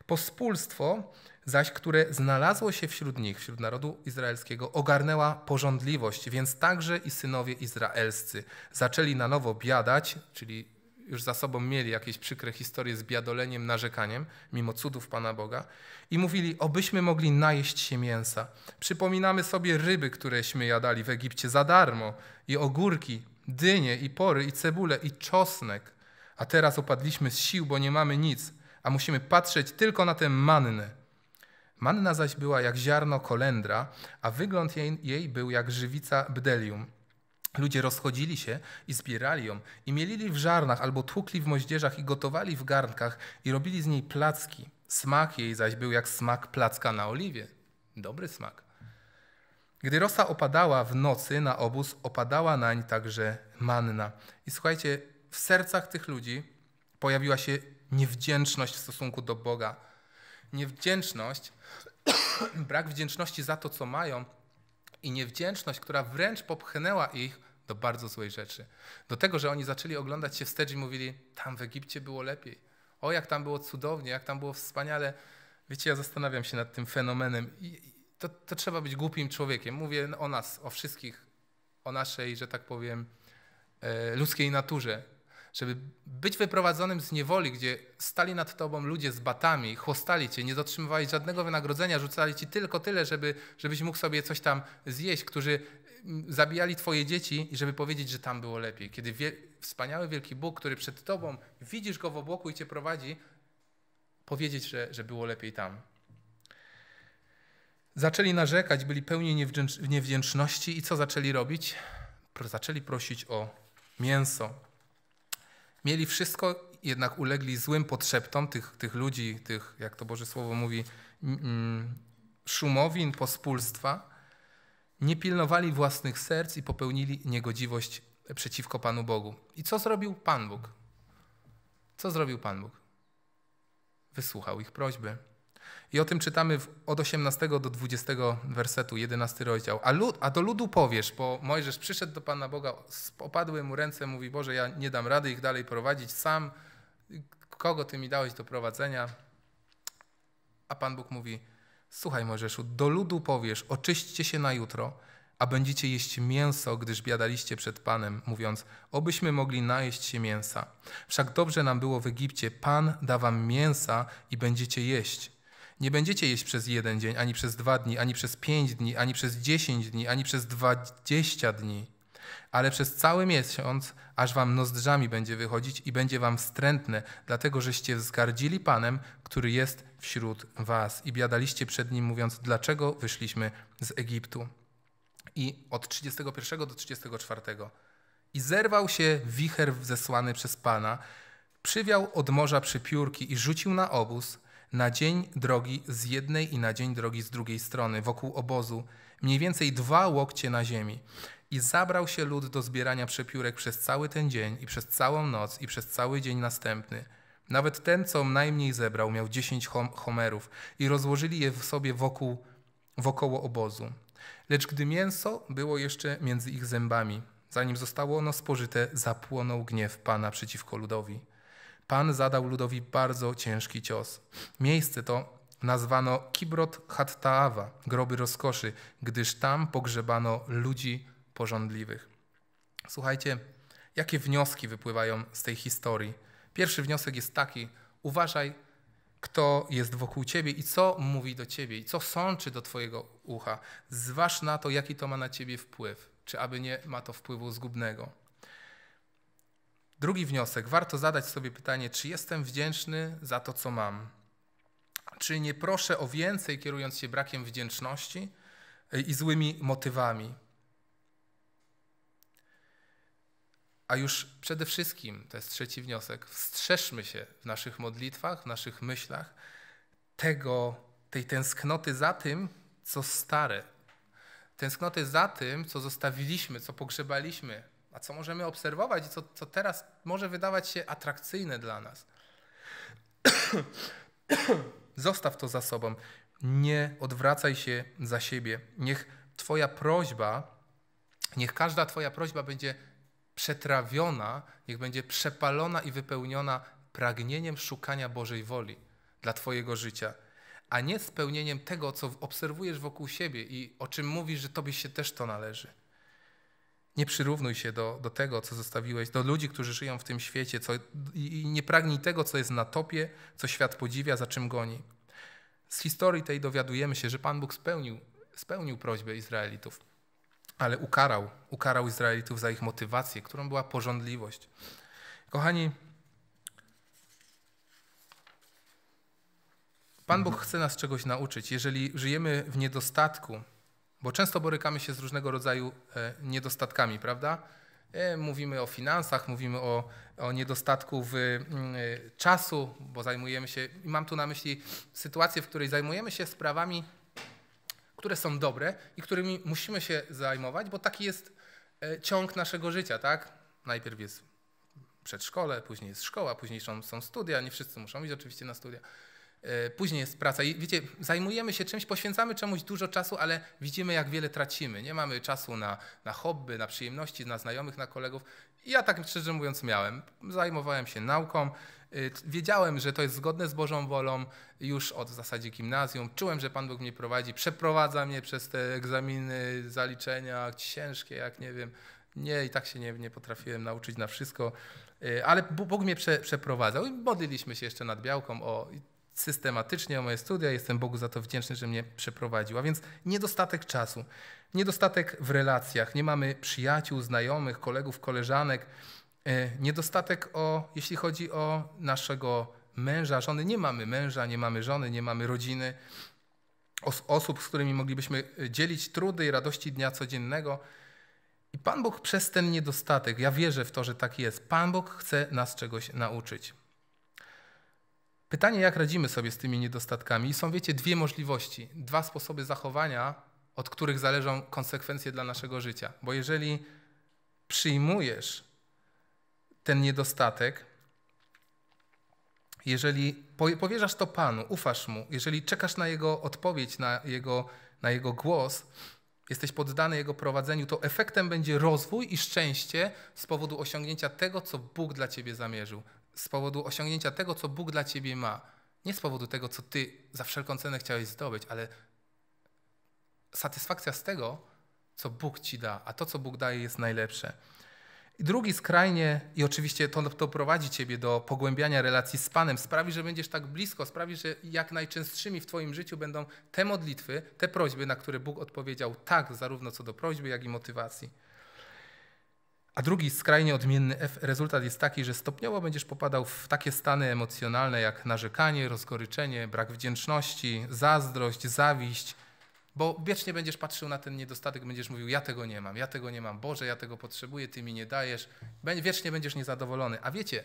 Pospólstwo zaś, które znalazło się wśród nich, wśród narodu izraelskiego, ogarnęła porządliwość, więc także i synowie izraelscy zaczęli na nowo biadać, czyli już za sobą mieli jakieś przykre historie z biadoleniem, narzekaniem, mimo cudów Pana Boga, i mówili, obyśmy mogli najeść się mięsa. Przypominamy sobie ryby, któreśmy jadali w Egipcie za darmo, i ogórki, dynie, i pory, i cebule, i czosnek. A teraz opadliśmy z sił, bo nie mamy nic a musimy patrzeć tylko na tę mannę. Manna zaś była jak ziarno kolendra, a wygląd jej, jej był jak żywica bdelium. Ludzie rozchodzili się i zbierali ją, i mielili w żarnach albo tłukli w moździerzach i gotowali w garnkach i robili z niej placki. Smak jej zaś był jak smak placka na oliwie. Dobry smak. Gdy rosa opadała w nocy na obóz, opadała nań także manna. I słuchajcie, w sercach tych ludzi pojawiła się niewdzięczność w stosunku do Boga. Niewdzięczność, brak wdzięczności za to, co mają, i niewdzięczność, która wręcz popchnęła ich do bardzo złej rzeczy. Do tego, że oni zaczęli oglądać się wstecz i mówili: Tam w Egipcie było lepiej. O, jak tam było cudownie, jak tam było wspaniale. Wiecie, ja zastanawiam się nad tym fenomenem. To, to, trzeba być głupim człowiekiem. Mówię o nas, o wszystkich, o naszej, że tak powiem, e, ludzkiej naturze żeby być wyprowadzonym z niewoli, gdzie stali nad tobą ludzie z batami, chłostali cię, nie dotrzymywali żadnego wynagrodzenia, rzucali ci tylko tyle, żeby, żebyś mógł sobie coś tam zjeść, którzy mm, zabijali twoje dzieci i żeby powiedzieć, że tam było lepiej. Kiedy wie, wspaniały wielki Bóg, który przed tobą, widzisz go w obłoku i cię prowadzi, powiedzieć, że, że było lepiej tam. Zaczęli narzekać, byli pełni niewdzięczności i co zaczęli robić? Zaczęli prosić o mięso mieli wszystko, jednak ulegli złym podszeptom tych, tych ludzi, tych, jak to Boże Słowo mówi, szumowin pospólstwa, nie pilnowali własnych serc i popełnili niegodziwość przeciwko Panu Bogu. I co zrobił Pan Bóg? Co zrobił Pan Bóg? Wysłuchał ich prośby i o tym czytamy od 18 do 20 wersetu, 11 rozdział. A, lud, a do ludu powiesz, bo Mojżesz przyszedł do Pana Boga, opadły mu ręce, mówi, Boże, ja nie dam rady ich dalej prowadzić sam, kogo Ty mi dałeś do prowadzenia? A Pan Bóg mówi, słuchaj Mojżeszu, do ludu powiesz, oczyśćcie się na jutro, a będziecie jeść mięso, gdyż biadaliście przed Panem, mówiąc, obyśmy mogli najeść się mięsa. Wszak dobrze nam było w Egipcie, Pan da wam mięsa i będziecie jeść. Nie będziecie jeść przez jeden dzień, ani przez dwa dni, ani przez pięć dni, ani przez dziesięć dni, ani przez dwadzieścia dni, ale przez cały miesiąc, aż wam nozdrzami będzie wychodzić i będzie wam wstrętne, dlatego żeście wzgardzili Panem, który jest wśród was i biadaliście przed Nim, mówiąc, dlaczego wyszliśmy z Egiptu. I od 31 do 34. I zerwał się wicher zesłany przez Pana, przywiał od morza przypiórki i rzucił na obóz, na dzień drogi z jednej i na dzień drogi z drugiej strony, wokół obozu, mniej więcej dwa łokcie na ziemi. I zabrał się lud do zbierania przepiórek przez cały ten dzień i przez całą noc i przez cały dzień następny. Nawet ten, co najmniej zebrał, miał dziesięć hom homerów i rozłożyli je w sobie wokół, wokoło obozu. Lecz gdy mięso było jeszcze między ich zębami, zanim zostało ono spożyte, zapłonął gniew Pana przeciwko ludowi. Pan zadał ludowi bardzo ciężki cios. Miejsce to nazwano Kibrot Hattaawa, groby rozkoszy, gdyż tam pogrzebano ludzi porządliwych. Słuchajcie, jakie wnioski wypływają z tej historii? Pierwszy wniosek jest taki: uważaj, kto jest wokół ciebie i co mówi do ciebie, i co sączy do twojego ucha. Zważ na to, jaki to ma na ciebie wpływ, czy aby nie ma to wpływu zgubnego. Drugi wniosek. Warto zadać sobie pytanie, czy jestem wdzięczny za to, co mam? Czy nie proszę o więcej, kierując się brakiem wdzięczności e, i złymi motywami? A już przede wszystkim, to jest trzeci wniosek, wstrzeżmy się w naszych modlitwach, w naszych myślach tego, tej tęsknoty za tym, co stare, tęsknoty za tym, co zostawiliśmy, co pogrzebaliśmy, a co możemy obserwować i co, co teraz może wydawać się atrakcyjne dla nas. Zostaw to za sobą. Nie odwracaj się za siebie. Niech Twoja prośba, niech każda Twoja prośba będzie przetrawiona, niech będzie przepalona i wypełniona pragnieniem szukania Bożej woli dla Twojego życia, a nie spełnieniem tego, co obserwujesz wokół siebie i o czym mówisz, że Tobie się też to należy. Nie przyrównuj się do, do tego, co zostawiłeś, do ludzi, którzy żyją w tym świecie co, i, nie pragnij tego, co jest na topie, co świat podziwia, za czym goni. Z historii tej dowiadujemy się, że Pan Bóg spełnił, spełnił prośbę Izraelitów, ale ukarał, ukarał Izraelitów za ich motywację, którą była porządliwość. Kochani, Pan Bóg chce nas czegoś nauczyć. Jeżeli żyjemy w niedostatku, bo często borykamy się z różnego rodzaju e, niedostatkami, prawda? E, mówimy o finansach, mówimy o, o niedostatku w mm, e, czasu, bo zajmujemy się, i mam tu na myśli sytuację, w której zajmujemy się sprawami, które są dobre i którymi musimy się zajmować, bo taki jest ciąg naszego życia, tak? Najpierw jest przedszkole, później jest szkoła, później są, są studia, nie wszyscy muszą iść oczywiście na studia E, później jest praca. I wiecie, zajmujemy się czymś, poświęcamy czemuś dużo czasu, ale widzimy, jak wiele tracimy. Nie mamy czasu na, na hobby, na przyjemności, na znajomych, na kolegów. ja tak szczerze mówiąc miałem. Zajmowałem się nauką, e, Wiedziałem, że to jest zgodne z Bożą wolą już od w zasadzie gimnazjum. Czułem, że Pan Bóg mnie prowadzi, przeprowadza mnie przez te egzaminy, zaliczenia ciężkie, jak nie wiem. Nie, i tak się nie, nie potrafiłem nauczyć na wszystko, e, ale Bóg mnie prze, przeprowadzał. I modliliśmy się jeszcze nad białką o systematycznie o moje studia. Jestem Bogu za to wdzięczny, że mnie przeprowadził. A więc niedostatek czasu, niedostatek w relacjach. Nie mamy przyjaciół, znajomych, kolegów, koleżanek. E, niedostatek, o, jeśli chodzi o naszego męża, żony. Nie mamy męża, nie mamy żony, nie mamy rodziny, os osób, z którymi moglibyśmy e, dzielić trudy i radości dnia codziennego. I Pan Bóg przez ten niedostatek, ja wierzę w to, że tak jest, Pan Bóg chce nas czegoś nauczyć. Pytanie, jak radzimy sobie z tymi niedostatkami? Są, wiecie, dwie możliwości, dwa sposoby zachowania, od których zależą konsekwencje dla naszego życia. Bo jeżeli przyjmujesz ten niedostatek, jeżeli powierzasz to Panu, ufasz Mu, jeżeli czekasz na Jego odpowiedź, na Jego, na jego głos, jesteś poddany Jego prowadzeniu, to efektem będzie rozwój i szczęście z powodu osiągnięcia tego, co Bóg dla Ciebie zamierzył z powodu osiągnięcia tego, co Bóg dla ciebie ma. Nie z powodu tego, co ty za wszelką cenę chciałeś zdobyć, ale satysfakcja z tego, co Bóg ci da, a to, co Bóg daje, jest najlepsze. I drugi skrajnie, i oczywiście to, to prowadzi ciebie do pogłębiania relacji z Panem, sprawi, że będziesz tak blisko, sprawi, że jak najczęstszymi w Twoim życiu będą te modlitwy, te prośby, na które Bóg odpowiedział tak, zarówno co do prośby, jak i motywacji. A drugi skrajnie odmienny rezultat jest taki, że stopniowo będziesz popadał w takie stany emocjonalne jak narzekanie, rozgoryczenie, brak wdzięczności, zazdrość, zawiść, bo wiecznie będziesz patrzył na ten niedostatek, będziesz mówił: Ja tego nie mam, ja tego nie mam, Boże, ja tego potrzebuję, Ty mi nie dajesz. Wiecznie będziesz niezadowolony. A wiecie,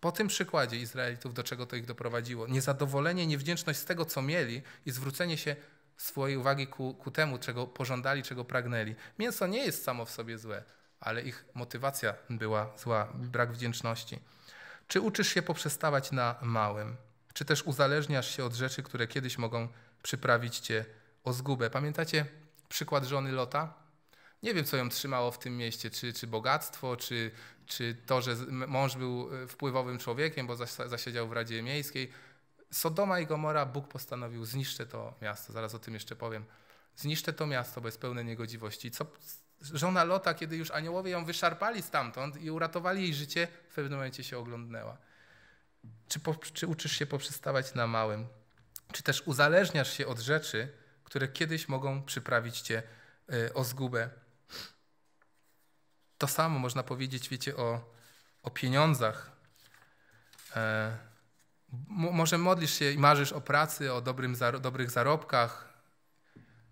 po tym przykładzie Izraelitów, do czego to ich doprowadziło? Niezadowolenie, niewdzięczność z tego, co mieli i zwrócenie się swojej uwagi ku, ku temu, czego pożądali, czego pragnęli. Mięso nie jest samo w sobie złe ale ich motywacja była zła, brak wdzięczności. Czy uczysz się poprzestawać na małym? Czy też uzależniasz się od rzeczy, które kiedyś mogą przyprawić cię o zgubę? Pamiętacie przykład żony Lota? Nie wiem, co ją trzymało w tym mieście, czy, czy bogactwo, czy, czy to, że mąż był e, wpływowym człowiekiem, bo zasiedział w Radzie Miejskiej. Sodoma i Gomora Bóg postanowił, zniszczę to miasto, zaraz o tym jeszcze powiem. Zniszczę to miasto, bo jest pełne niegodziwości. Co, żona Lota, kiedy już aniołowie ją wyszarpali stamtąd i uratowali jej życie, w pewnym momencie się oglądnęła. Czy, po, czy uczysz się poprzestawać na małym? Czy też uzależniasz się od rzeczy, które kiedyś mogą przyprawić cię y, o zgubę? To samo można powiedzieć, wiecie, o, o pieniądzach. E, może modlisz się i marzysz o pracy, o dobrym, dobrych zarobkach.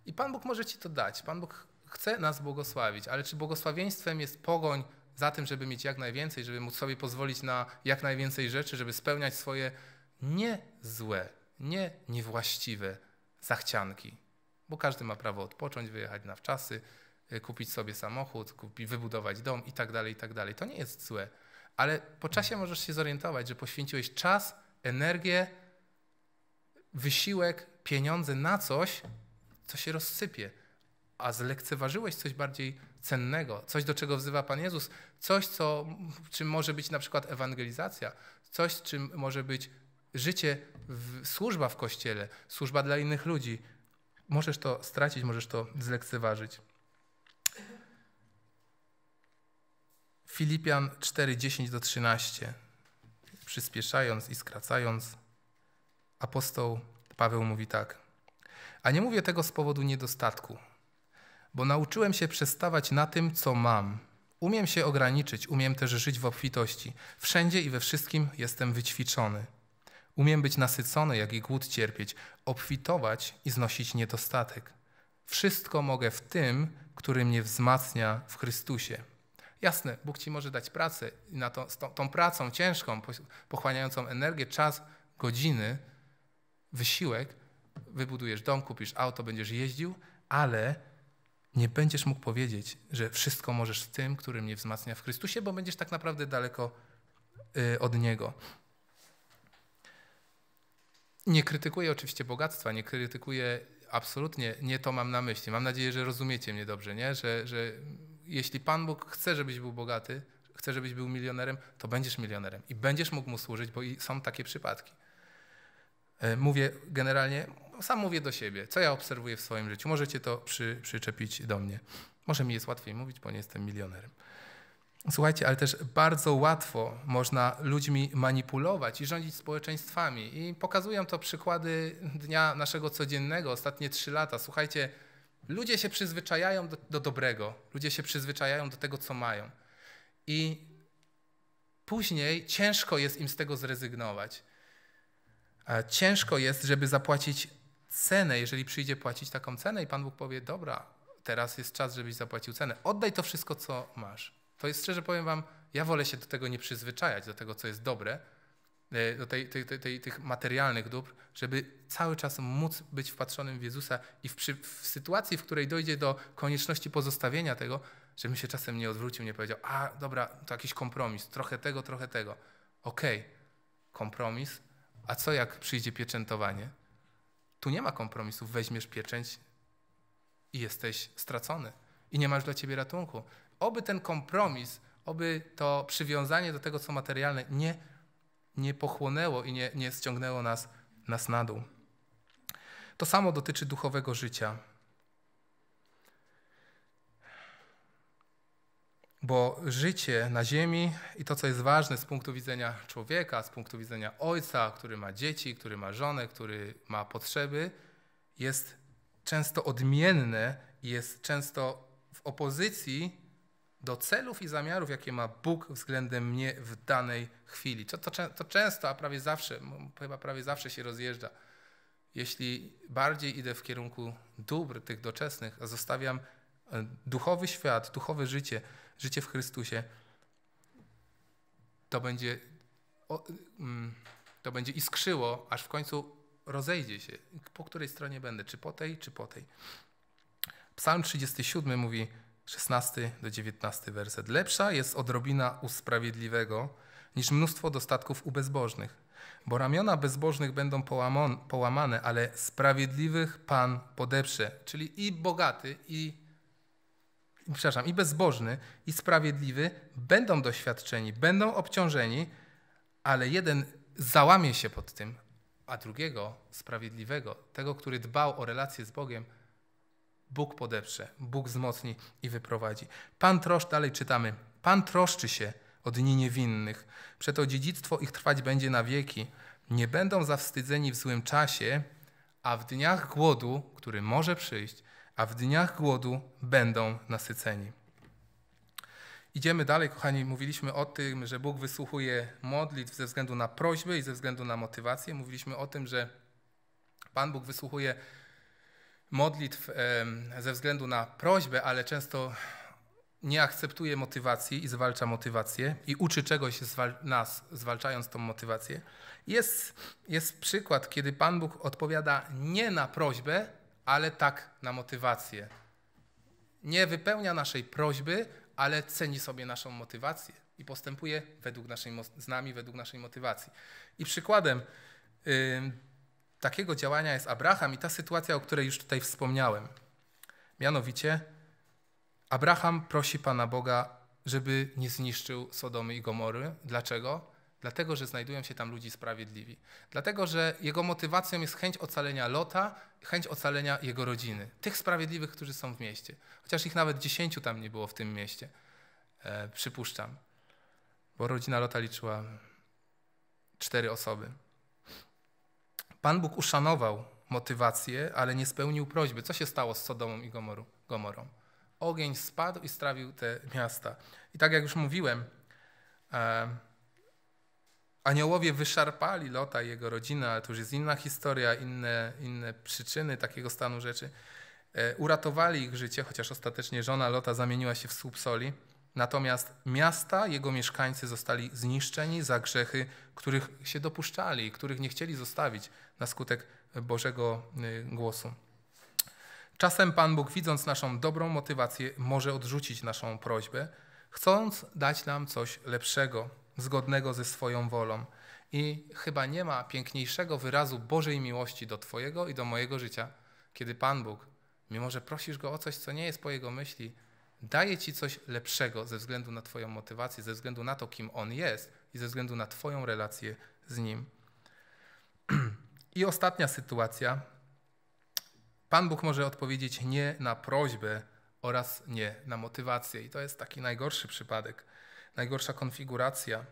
I Pan Bóg może ci to dać. Pan Bóg chce nas błogosławić, ale czy błogosławieństwem jest pogoń za tym, żeby mieć jak najwięcej, żeby móc sobie pozwolić na jak najwięcej rzeczy, żeby spełniać swoje nie złe, nie niewłaściwe zachcianki? Bo każdy ma prawo odpocząć, wyjechać na wczasy, y, kupić sobie samochód, kupić, wybudować dom i tak dalej, i tak dalej. To nie jest złe, ale po czasie możesz się zorientować, że poświęciłeś czas, energię, wysiłek, pieniądze na coś, co się rozsypie a zlekceważyłeś coś bardziej cennego, coś do czego wzywa Pan Jezus, coś, co, czym może być na przykład ewangelizacja, coś, czym może być życie, w, służba w kościele, służba dla innych ludzi. Możesz to stracić, możesz to zlekceważyć. Filipian 4, 10 do 13. Przyspieszając i skracając, apostoł Paweł mówi tak. A nie mówię tego z powodu niedostatku, bo nauczyłem się przestawać na tym, co mam. Umiem się ograniczyć, umiem też żyć w obfitości. Wszędzie i we wszystkim jestem wyćwiczony. Umiem być nasycony, jak i głód cierpieć, obfitować i znosić niedostatek. Wszystko mogę w tym, który mnie wzmacnia w Chrystusie. Jasne, Bóg ci może dać pracę i na to, tą, tą pracą ciężką, pochłaniającą energię, czas, godziny, wysiłek, wybudujesz dom, kupisz auto, będziesz jeździł, ale nie będziesz mógł powiedzieć, że wszystko możesz z tym, który mnie wzmacnia w Chrystusie, bo będziesz tak naprawdę daleko y, od Niego. Nie krytykuję oczywiście bogactwa, nie krytykuję absolutnie, nie to mam na myśli. Mam nadzieję, że rozumiecie mnie dobrze, nie? Że, że jeśli Pan Bóg chce, żebyś był bogaty, chce, żebyś był milionerem, to będziesz milionerem i będziesz mógł mu służyć, bo są takie przypadki. E, mówię generalnie, sam mówię do siebie, co ja obserwuję w swoim życiu. Możecie to przy, przyczepić do mnie. Może mi jest łatwiej mówić, bo nie jestem milionerem. Słuchajcie, ale też bardzo łatwo można ludźmi manipulować i rządzić społeczeństwami. I pokazują to przykłady dnia naszego codziennego, ostatnie trzy lata. Słuchajcie, ludzie się przyzwyczajają do, do dobrego, ludzie się przyzwyczajają do tego, co mają. I później ciężko jest im z tego zrezygnować. E, ciężko jest, żeby zapłacić cenę, jeżeli przyjdzie płacić taką cenę i Pan Bóg powie, dobra, teraz jest czas, żebyś zapłacił cenę. Oddaj to wszystko, co masz. To jest szczerze powiem Wam, ja wolę się do tego nie przyzwyczajać, do tego, co jest dobre, e, do tej, tej, tej, tych materialnych dóbr, żeby cały czas móc być wpatrzonym w Jezusa i w, przy, w, sytuacji, w której dojdzie do konieczności pozostawienia tego, żebym się czasem nie odwrócił, nie powiedział, a dobra, to jakiś kompromis, trochę tego, trochę tego. Okej, okay. kompromis a co jak przyjdzie pieczętowanie? Tu nie ma kompromisów. Weźmiesz pieczęć i jesteś stracony. I nie masz dla ciebie ratunku. Oby ten kompromis, oby to przywiązanie do tego, co materialne, nie, nie pochłonęło i nie, nie ściągnęło nas, nas na dół. To samo dotyczy duchowego życia. Bo życie na ziemi i to, co jest ważne z punktu widzenia człowieka, z punktu widzenia ojca, który ma dzieci, który ma żonę, który ma potrzeby, jest często odmienne i jest często w opozycji do celów i zamiarów, jakie ma Bóg względem mnie w danej chwili. To, to, to często, a prawie zawsze, chyba prawie zawsze się rozjeżdża. Jeśli bardziej idę w kierunku dóbr tych doczesnych, a zostawiam e, duchowy świat, duchowe życie, życie w Chrystusie, to będzie, mm, to będzie iskrzyło, aż w końcu rozejdzie się. Po której stronie będę? Czy po tej, czy po tej? Psalm 37 mówi 16 do 19 werset. Lepsza jest odrobina usprawiedliwego niż mnóstwo dostatków ubezbożnych, bo ramiona bezbożnych będą połamane, ale sprawiedliwych Pan podeprze. Czyli i bogaty, i przepraszam, i bezbożny, i sprawiedliwy będą doświadczeni, będą obciążeni, ale jeden załamie się pod tym, a drugiego, sprawiedliwego, tego, który dbał o relacje z Bogiem, Bóg podeprze, Bóg wzmocni i wyprowadzi. Pan troszcz, dalej czytamy, Pan troszczy się o dni niewinnych, przeto dziedzictwo ich trwać będzie na wieki. Nie będą zawstydzeni w złym czasie, a w dniach głodu, który może przyjść, a w dniach głodu będą nasyceni. Idziemy dalej, kochani. Mówiliśmy o tym, że Bóg wysłuchuje modlitw ze względu na prośby i ze względu na motywację. Mówiliśmy o tym, że Pan Bóg wysłuchuje modlitw ze względu na prośbę, ale często nie akceptuje motywacji i zwalcza motywację i uczy czegoś nas, zwalczając tą motywację. Jest, jest przykład, kiedy Pan Bóg odpowiada nie na prośbę, ale tak na motywację. Nie wypełnia naszej prośby, ale ceni sobie naszą motywację i postępuje według naszej, z nami, według naszej motywacji. I przykładem y, takiego działania jest Abraham i ta sytuacja, o której już tutaj wspomniałem. Mianowicie Abraham prosi Pana Boga, żeby nie zniszczył Sodomy i Gomory. Dlaczego? Dlatego, że znajdują się tam ludzie sprawiedliwi. Dlatego, że jego motywacją jest chęć ocalenia Lota, chęć ocalenia jego rodziny. Tych sprawiedliwych, którzy są w mieście. Chociaż ich nawet dziesięciu tam nie było w tym mieście. E, przypuszczam. Bo rodzina Lota liczyła cztery osoby. Pan Bóg uszanował motywację, ale nie spełnił prośby. Co się stało z Sodomą i Gomoru, Gomorą? Ogień spadł i strawił te miasta. I tak jak już mówiłem, e, Aniołowie wyszarpali Lota i jego rodzinę, ale to już jest inna historia, inne, inne przyczyny takiego stanu rzeczy. E, uratowali ich życie, chociaż ostatecznie żona Lota zamieniła się w słup soli. Natomiast miasta, jego mieszkańcy zostali zniszczeni za grzechy, których się dopuszczali, których nie chcieli zostawić na skutek Bożego y, głosu. Czasem Pan Bóg, widząc naszą dobrą motywację, może odrzucić naszą prośbę, chcąc dać nam coś lepszego zgodnego ze swoją wolą. I chyba nie ma piękniejszego wyrazu Bożej miłości do Twojego i do mojego życia, kiedy Pan Bóg, mimo że prosisz Go o coś, co nie jest po Jego myśli, daje Ci coś lepszego ze względu na Twoją motywację, ze względu na to, kim On jest i ze względu na Twoją relację z Nim. I ostatnia sytuacja. Pan Bóg może odpowiedzieć nie na prośbę oraz nie na motywację. I to jest taki najgorszy przypadek najgorsza konfiguracja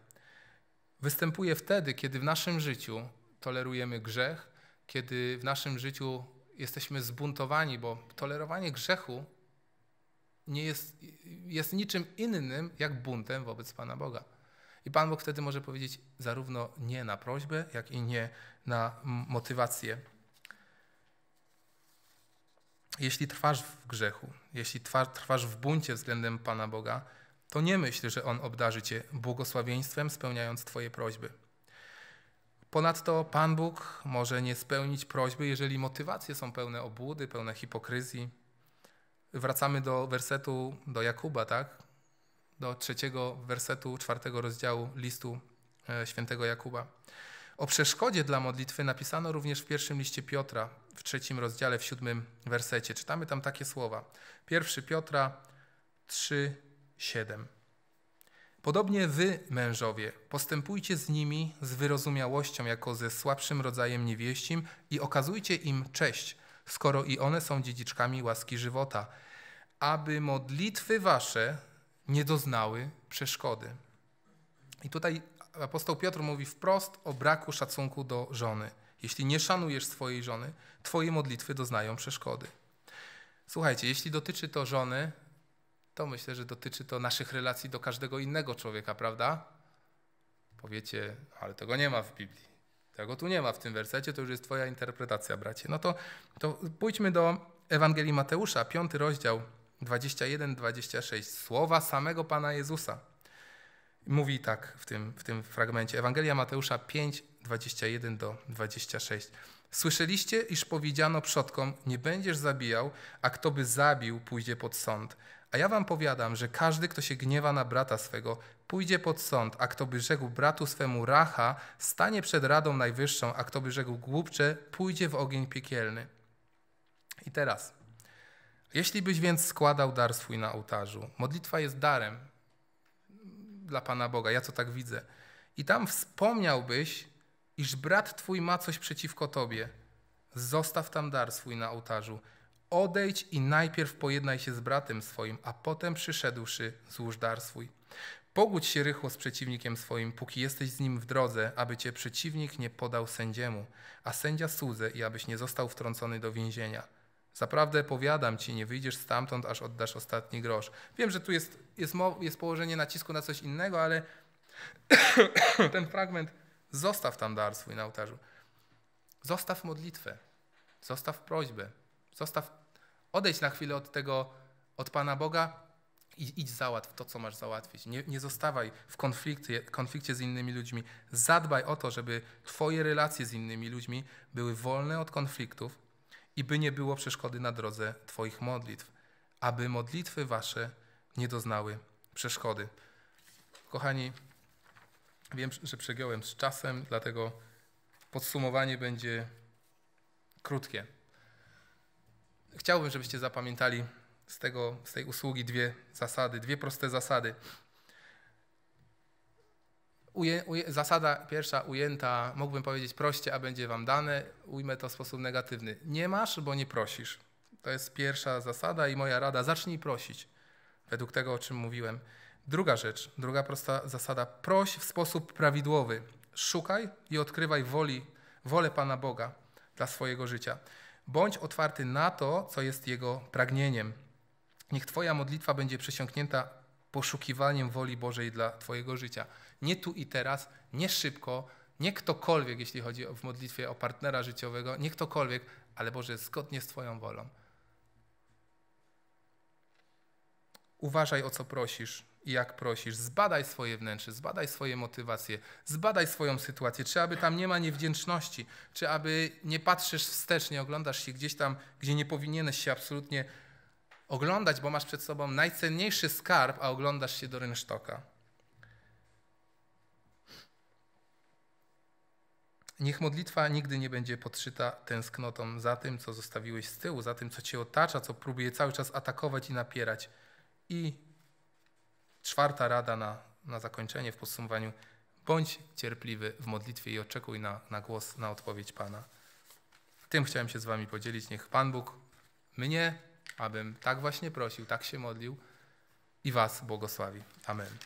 występuje wtedy, kiedy w naszym życiu tolerujemy grzech, kiedy w naszym życiu jesteśmy zbuntowani, bo tolerowanie grzechu nie jest, jest niczym innym jak buntem wobec Pana Boga. I Pan Bóg wtedy może powiedzieć zarówno nie na prośbę, jak i nie na motywację. Jeśli trwasz w grzechu, jeśli trwasz w buncie względem Pana Boga, to nie myśl, że On obdarzy Cię błogosławieństwem, spełniając Twoje prośby. Ponadto Pan Bóg może nie spełnić prośby, jeżeli motywacje są pełne obłudy, pełne hipokryzji. Wracamy do wersetu do Jakuba, tak? Do trzeciego wersetu czwartego rozdziału listu e, świętego Jakuba. O przeszkodzie dla modlitwy napisano również w pierwszym liście Piotra, w trzecim rozdziale, w siódmym wersecie. Czytamy tam takie słowa. Pierwszy Piotra 3, 7. Podobnie wy, mężowie, postępujcie z nimi z wyrozumiałością jako ze słabszym rodzajem niewieścim i okazujcie im cześć, skoro i one są dziedziczkami łaski żywota, aby modlitwy wasze nie doznały przeszkody. I tutaj apostoł Piotr mówi wprost o braku szacunku do żony. Jeśli nie szanujesz swojej żony, twoje modlitwy doznają przeszkody. Słuchajcie, jeśli dotyczy to żony, to myślę, że dotyczy to naszych relacji do każdego innego człowieka, prawda? Powiecie, ale tego nie ma w Biblii. Tego tu nie ma w tym wersecie, to już jest Twoja interpretacja, bracie. No to, to pójdźmy do Ewangelii Mateusza, 5 rozdział 21-26. Słowa samego Pana Jezusa. Mówi tak w tym, w tym fragmencie. Ewangelia Mateusza 5, 21 do 26. Słyszeliście, iż powiedziano przodkom, nie będziesz zabijał, a kto by zabił, pójdzie pod sąd. A ja wam powiadam, że każdy, kto się gniewa na brata swego, pójdzie pod sąd, a kto by rzekł bratu swemu racha, stanie przed Radą Najwyższą, a kto by rzekł głupcze, pójdzie w ogień piekielny. I teraz, jeśli byś więc składał dar swój na ołtarzu, modlitwa jest darem dla Pana Boga, ja co tak widzę, i tam wspomniałbyś, iż brat twój ma coś przeciwko tobie, zostaw tam dar swój na ołtarzu – Odejdź i najpierw pojednaj się z bratem swoim, a potem przyszedłszy złóż dar swój. Pogódź się rychło z przeciwnikiem swoim, póki jesteś z nim w drodze, aby cię przeciwnik nie podał sędziemu, a sędzia słudze i abyś nie został wtrącony do więzienia. Zaprawdę powiadam ci, nie wyjdziesz stamtąd, aż oddasz ostatni grosz. Wiem, że tu jest, jest, jest położenie nacisku na coś innego, ale ten fragment zostaw tam dar swój na ołtarzu. Zostaw modlitwę, zostaw prośbę, zostaw Odejdź na chwilę od tego, od Pana Boga i idź załatw to, co masz załatwić. Nie, nie zostawaj w konflikcie, konflikcie z innymi ludźmi. Zadbaj o to, żeby Twoje relacje z innymi ludźmi były wolne od konfliktów i by nie było przeszkody na drodze Twoich modlitw, aby modlitwy Wasze nie doznały przeszkody. Kochani, wiem, że przegiąłem z czasem, dlatego podsumowanie będzie krótkie. Chciałbym, żebyście zapamiętali z, tego, z tej usługi dwie zasady, dwie proste zasady. Uje, uje, zasada pierwsza ujęta, mógłbym powiedzieć proście, a będzie wam dane, ujmę to w sposób negatywny. Nie masz, bo nie prosisz. To jest pierwsza zasada i moja rada, zacznij prosić, według tego, o czym mówiłem. Druga rzecz, druga prosta zasada, proś w sposób prawidłowy. Szukaj i odkrywaj woli, wolę Pana Boga dla swojego życia. Bądź otwarty na to, co jest Jego pragnieniem. Niech Twoja modlitwa będzie przesiąknięta poszukiwaniem woli Bożej dla Twojego życia. Nie tu i teraz, nie szybko, nie ktokolwiek, jeśli chodzi w modlitwie o partnera życiowego, nie ktokolwiek, ale Boże, zgodnie z Twoją wolą. Uważaj, o co prosisz i jak prosisz. Zbadaj swoje wnętrze, zbadaj swoje motywacje, zbadaj swoją sytuację, czy aby tam nie ma niewdzięczności, czy aby nie patrzysz wstecz, nie oglądasz się gdzieś tam, gdzie nie powinieneś się absolutnie oglądać, bo masz przed sobą najcenniejszy skarb, a oglądasz się do rynsztoka. Niech modlitwa nigdy nie będzie podszyta tęsknotą za tym, co zostawiłeś z tyłu, za tym, co cię otacza, co próbuje cały czas atakować i napierać. I czwarta rada na, na zakończenie w podsumowaniu. Bądź cierpliwy w modlitwie i oczekuj na, na głos, na odpowiedź Pana. Tym chciałem się z Wami podzielić. Niech Pan Bóg mnie, abym tak właśnie prosił, tak się modlił i Was błogosławi. Amen.